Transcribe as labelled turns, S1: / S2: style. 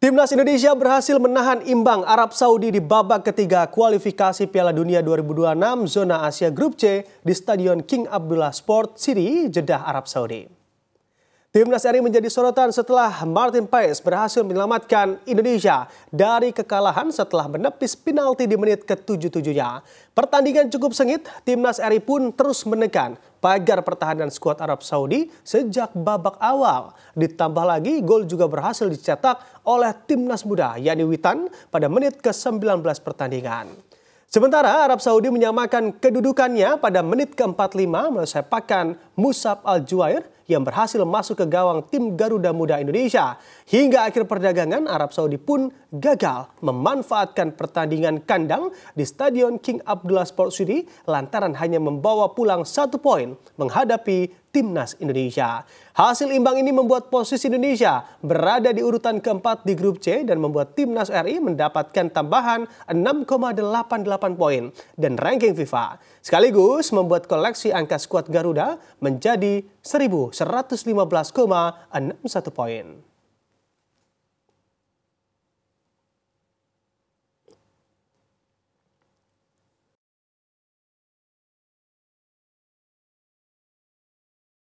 S1: Timnas Indonesia berhasil menahan imbang Arab Saudi di babak ketiga kualifikasi Piala Dunia 2026 zona Asia Grup C di Stadion King Abdullah Sport City, Jeddah, Arab Saudi. Timnas RI menjadi sorotan setelah Martin Paes berhasil menyelamatkan Indonesia dari kekalahan setelah menepis penalti di menit ke-77-nya. Pertandingan cukup sengit, Timnas RI pun terus menekan pagar pertahanan skuad Arab Saudi sejak babak awal. Ditambah lagi, gol juga berhasil dicetak oleh Timnas Muda, yakni Witan pada menit ke-19 pertandingan. Sementara Arab Saudi menyamakan kedudukannya pada menit ke-45 melalui sepakan Musab al juair yang berhasil masuk ke gawang tim Garuda Muda Indonesia. Hingga akhir perdagangan, Arab Saudi pun gagal memanfaatkan pertandingan kandang di Stadion King Abdullah Sport City lantaran hanya membawa pulang satu poin menghadapi timnas Indonesia. Hasil imbang ini membuat posisi Indonesia berada di urutan keempat di grup C dan membuat timnas RI mendapatkan tambahan 6,88 poin dan ranking FIFA. Sekaligus membuat koleksi angka skuad Garuda menjadi 1115,61 poin.